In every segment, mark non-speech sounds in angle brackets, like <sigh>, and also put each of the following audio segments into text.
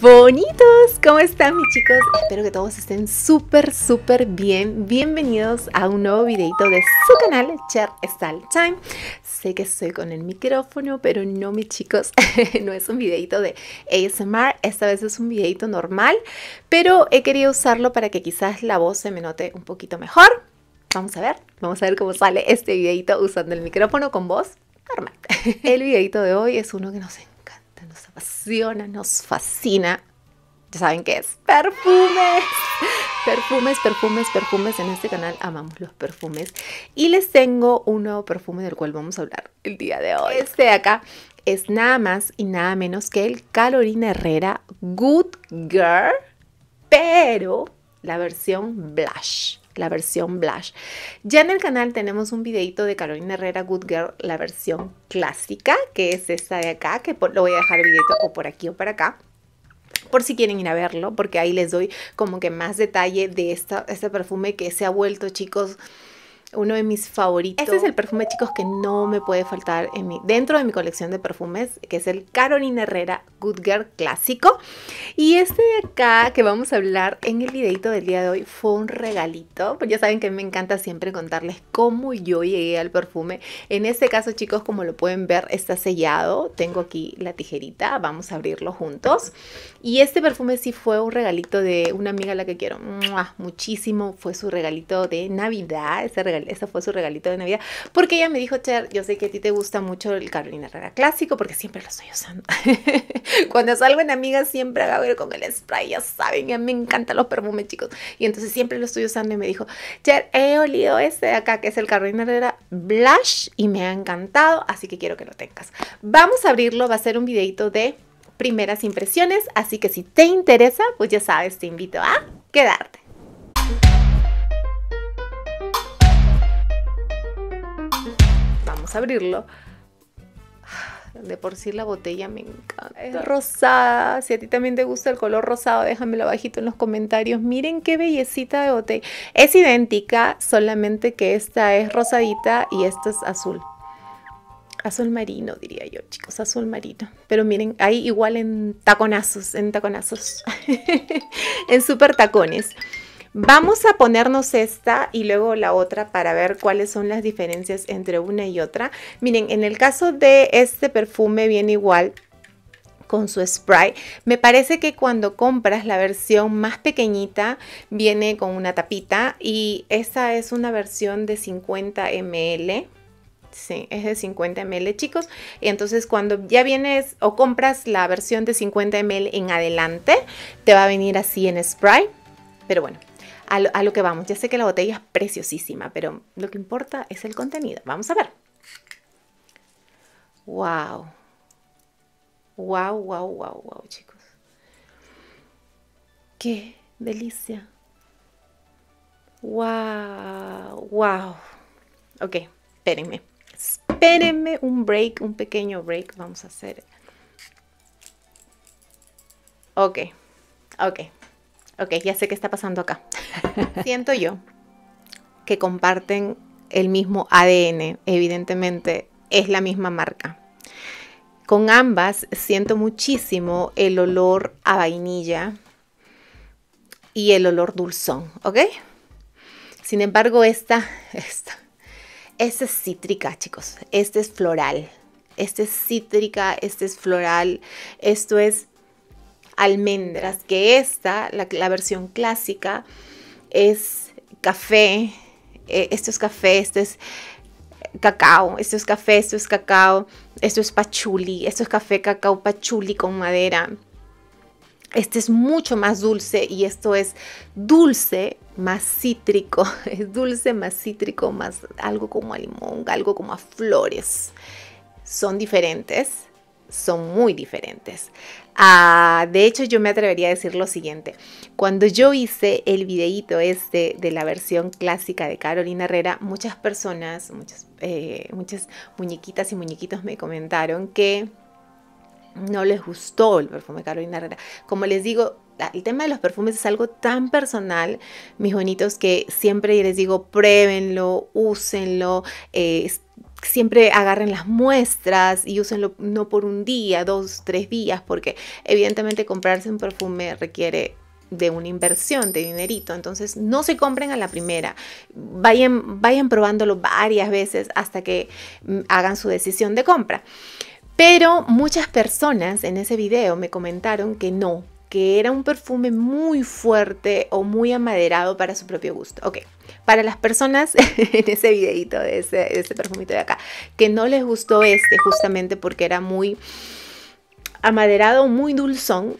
Bonitos, ¿cómo están mis chicos? Espero que todos estén súper, súper bien. Bienvenidos a un nuevo videito de su canal, Cher Style Time. Sé que estoy con el micrófono, pero no mis chicos, <laughs> no es un videito de ASMR. Esta vez es un videito normal, pero he querido usarlo para que quizás la voz se me note un poquito mejor. Vamos a ver, vamos a ver cómo sale este videito usando el micrófono con voz normal. <laughs> El videito de hoy es uno que no sé nos apasiona, nos fascina. Ya saben qué es perfumes. Perfumes, perfumes, perfumes. En este canal amamos los perfumes. Y les tengo un nuevo perfume del cual vamos a hablar el día de hoy. Este de acá es nada más y nada menos que el Carolina Herrera Good Girl, pero la versión blush la versión Blush. Ya en el canal tenemos un videito de Carolina Herrera Good Girl, la versión clásica, que es esta de acá, que lo voy a dejar el videito o por aquí o por acá por si quieren ir a verlo, porque ahí les doy como que más detalle de este perfume que se ha vuelto, chicos, uno de mis favoritos. Este es el perfume, chicos, que no me puede faltar en mi, dentro de mi colección de perfumes, que es el Carolina Herrera Good Girl Clásico. Y este de acá que vamos a hablar en el videito del día de hoy fue un regalito. Pues ya saben que me encanta siempre contarles cómo yo llegué al perfume. En este caso, chicos, como lo pueden ver, está sellado. Tengo aquí la tijerita, vamos a abrirlo juntos. Y este perfume sí fue un regalito de una amiga a la que quiero muchísimo. Fue su regalito de Navidad, ese ese fue su regalito de Navidad. Porque ella me dijo, Cher, yo sé que a ti te gusta mucho el Carolina Herrera clásico porque siempre lo estoy usando. <laughs> Cuando salgo en amigas siempre hago con el spray, ya saben, ya me encantan los perfumes, chicos. Y entonces siempre lo estoy usando y me dijo, Cher, he olido este de acá, que es el Carolina Herrera Blush y me ha encantado, así que quiero que lo tengas. Vamos a abrirlo, va a ser un videito de primeras impresiones, así que si te interesa, pues ya sabes, te invito a quedarte. abrirlo. <sighs> De por sí la botella me encanta. Es rosada. Si a ti también te gusta el color rosado, déjamelo abajito en los comentarios. Miren qué bellecita de botella. Es idéntica, solamente que esta es rosadita y esta es azul. Azul marino, diría yo, chicos, azul marino. Pero miren, hay igual en taconazos, en taconazos, <laughs> en super tacones. Vamos a ponernos esta y luego la otra para ver cuáles son las diferencias entre una y otra. Miren, en el caso de este perfume viene igual con su spray. Me parece que cuando compras la versión más pequeñita viene con una tapita y esa es una versión de 50 ml. Sí, es de 50 ml, chicos. Y entonces cuando ya vienes o compras la versión de 50 ml en adelante, te va a venir así en spray. Pero bueno, a lo, que vamos. Ya sé que la botella es preciosísima, pero lo que importa es el contenido. Vamos a ver. ¡Wow! ¡Wow, wow, wow, wow, chicos! ¡Qué delicia! ¡Wow, wow! Ok, espérenme. Espérenme un break, un pequeño break. Vamos a hacer. Ok, ok, ok, ya sé qué está pasando acá. Siento yo que comparten el mismo ADN, evidentemente es la misma marca. Con ambas siento muchísimo el olor a vainilla y el olor dulzón, ¿ok? Sin embargo, esta, esta, es cítrica, chicos. Este es floral. Este es cítrica, este es floral. Esto es almendras, que esta, la versión clásica, es café, eh, esto es café, esto es cacao, esto es café, esto es cacao, esto es pachuli, esto es café, cacao, pachuli con madera. Este es mucho más dulce y esto es dulce más cítrico, <laughs> es dulce más cítrico, más algo como a limón, algo como a flores. Son diferentes son muy diferentes. Ah, de hecho, yo me atrevería a decir lo siguiente. Cuando yo hice el videíto este de la versión clásica de Carolina Herrera, muchas personas, muchas, eh, muñequitas y muñequitos me comentaron que no les gustó el perfume Carolina Herrera. Como les digo, el tema de los perfumes es algo tan personal, mis bonitos, que siempre les digo, pruébenlo, úsenlo, eh, siempre agarren las muestras y úsenlo no por un día, dos, tres días, porque evidentemente comprarse un perfume requiere de una inversión de dinerito, entonces no se compren a la primera, vayan, vayan probándolo varias veces hasta que mm, hagan su decisión de compra. Pero muchas personas en ese video me comentaron que no, que era un perfume muy fuerte o muy amaderado para su propio gusto. Ok, para las personas <laughs> en ese videito de ese, perfumito de acá, que no les gustó este justamente porque era muy amaderado, muy dulzón,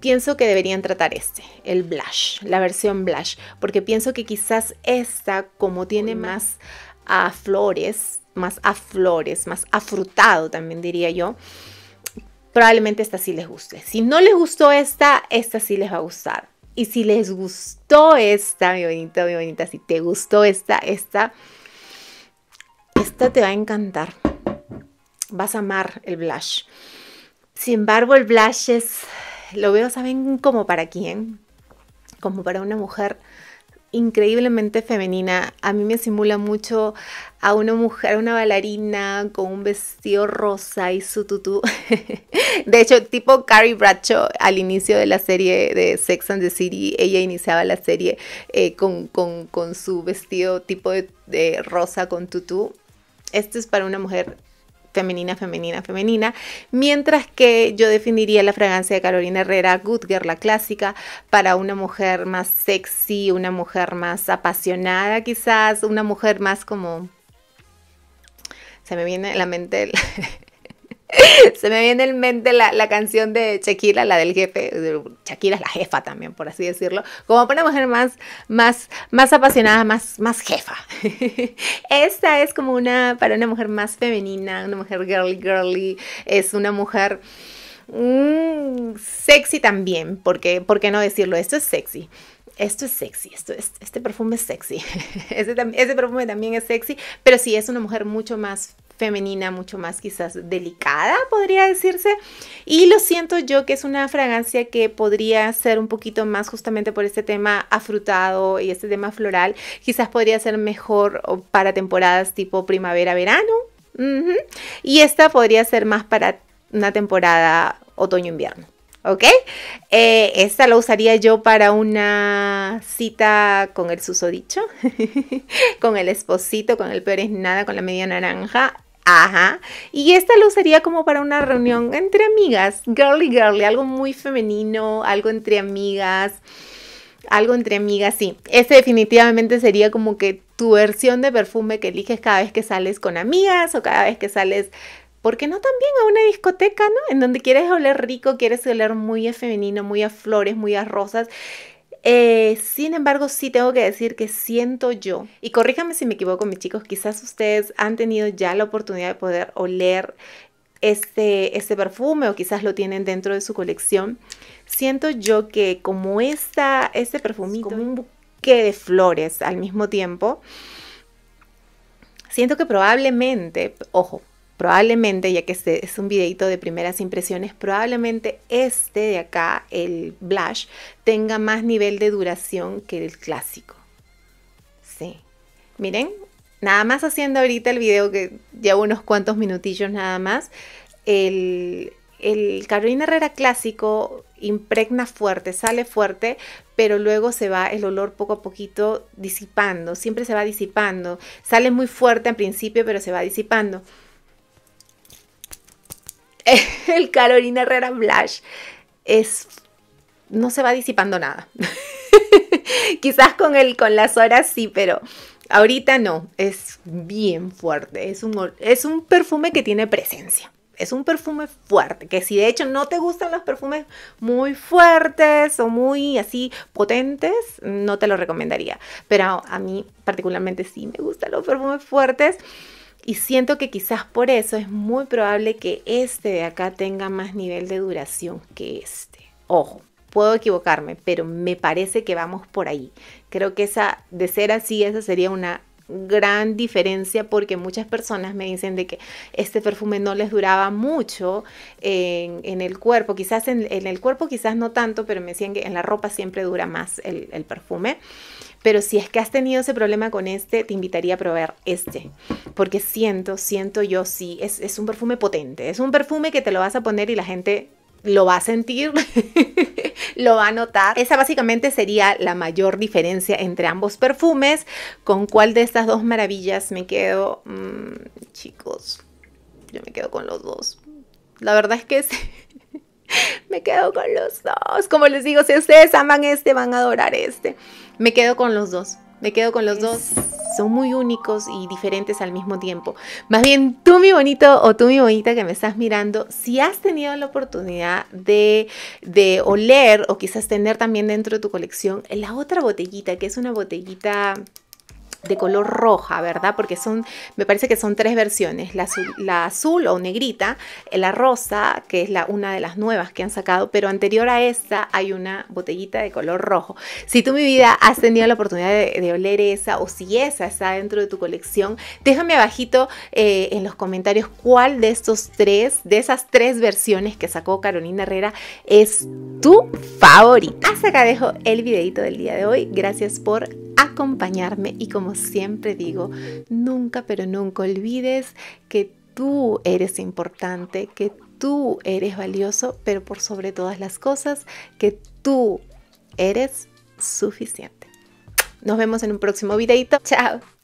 pienso que deberían tratar este, el blush, la versión blush, porque pienso que quizás esta, como tiene más a flores, más a flores, más afrutado también diría yo, probablemente esta sí les guste. Si no les gustó esta, esta sí les va a gustar y si les gustó esta, mi bonita, mi bonita, si te gustó esta, esta, esta te va a encantar. Vas a amar el blush. Sin embargo, el blush es, lo veo, ¿saben? Como para quién. Como para una mujer increíblemente femenina. A mí me simula mucho a una mujer, una bailarina con un vestido rosa y su tutú. <laughs> de hecho, tipo Carrie Bradshaw al inicio de la serie de Sex and the City, ella iniciaba la serie eh, con, con, su vestido tipo de, de rosa con tutú. Esto es para una mujer femenina, femenina, femenina, mientras que yo definiría la fragancia de Carolina Herrera Good Girl, la clásica, para una mujer más sexy, una mujer más apasionada quizás, una mujer más como... Se me viene a la mente el... <laughs> Se me viene en mente la, canción de Shakira, la del jefe. Shakira es la jefa también, por así decirlo. Como para una mujer más, más, más apasionada, más, más jefa. <laughs> Esta es como una, para una mujer más femenina, una mujer girly, girly. Es una mujer mm, sexy también, porque, ¿por qué no decirlo? Esto es sexy esto es sexy, esto, este, perfume es sexy, <laughs> ese este, perfume también es sexy, pero sí es una mujer mucho más femenina, mucho más quizás delicada, podría decirse. Y lo siento yo que es una fragancia que podría ser un poquito más justamente por este tema afrutado y este tema floral. Quizás podría ser mejor para temporadas tipo primavera-verano. Y esta podría ser más para una temporada otoño-invierno. ¿ok? Eh, esta la usaría yo para una cita con el susodicho, <laughs> con el esposito, con el peor es nada, con la media naranja Ajá. Y esta lo sería como para una reunión entre amigas, girly girly, algo muy femenino, algo entre amigas, algo entre amigas, sí. Este definitivamente sería como que tu versión de perfume que eliges cada vez que sales con amigas o cada vez que sales, ¿por qué no también a una discoteca, no? En donde quieres oler rico, quieres oler muy femenino, muy a flores, muy a rosas. Eh, sin embargo, sí tengo que decir que siento yo, y corríjame si me equivoco, mis chicos, quizás ustedes han tenido ya la oportunidad de poder oler este, este perfume o quizás lo tienen dentro de su colección. Siento yo que como esta, este perfumito, como un buque de flores al mismo tiempo, siento que probablemente, ojo, probablemente, ya que este es un videito de primeras impresiones, probablemente este de acá, el blush, tenga más nivel de duración que el clásico. Sí. Miren, nada más haciendo ahorita el video que llevo unos cuantos minutillos nada más, el, el Carolina Herrera clásico impregna fuerte, sale fuerte, pero luego se va el olor poco a poquito disipando, siempre se va disipando, sale muy fuerte al principio, pero se va disipando. <laughs> el Carolina Herrera Blush es no se va disipando nada. <laughs> Quizás con el con las horas sí, pero ahorita no, es bien fuerte, es un es un perfume que tiene presencia. Es un perfume fuerte, que si de hecho no te gustan los perfumes muy fuertes o muy así potentes, no te lo recomendaría. Pero a mí particularmente sí me gustan los perfumes fuertes. Y siento que quizás por eso es muy probable que este de acá tenga más nivel de duración que este. Ojo, puedo equivocarme, pero me parece que vamos por ahí. Creo que esa, de ser así, esa sería una gran diferencia porque muchas personas me dicen de que este perfume no les duraba mucho en, el cuerpo, quizás en, el cuerpo quizás no tanto, pero me decían que en la ropa siempre dura más el, perfume. Pero si es que has tenido ese problema con este, te invitaría a probar este, porque siento, siento yo sí, es, es un perfume potente, es un perfume que te lo vas a poner y la gente lo va a sentir, <laughs> lo va a notar. Esa básicamente sería la mayor diferencia entre ambos perfumes. ¿Con cuál de estas dos maravillas me quedo? Mm, chicos, yo me quedo con los dos. La verdad es que <laughs> me quedo con los dos. Como les digo, si ustedes aman este, van a adorar este. Me quedo con los dos. Me quedo con los dos. Son muy únicos y diferentes al mismo tiempo. Más bien, tú mi bonito o tú mi bonita que me estás mirando, si has tenido la oportunidad de, de oler o quizás tener también dentro de tu colección la otra botellita, que es una botellita de color roja, ¿verdad? Porque son, me parece que son tres versiones, la azul, o negrita, la rosa, que es la, una de las nuevas que han sacado, pero anterior a esta hay una botellita de color rojo. Si tú mi vida has tenido la oportunidad de, oler esa o si esa está dentro de tu colección, déjame abajito eh, en los comentarios cuál de estos tres, de esas tres versiones que sacó Carolina Herrera es tu favorita. Hasta acá dejo el videito del día de hoy. Gracias por acompañarme y como siempre digo, nunca pero nunca olvides que tú eres importante, que tú eres valioso, pero por sobre todas las cosas, que tú eres suficiente. Nos vemos en un próximo videito. Chao.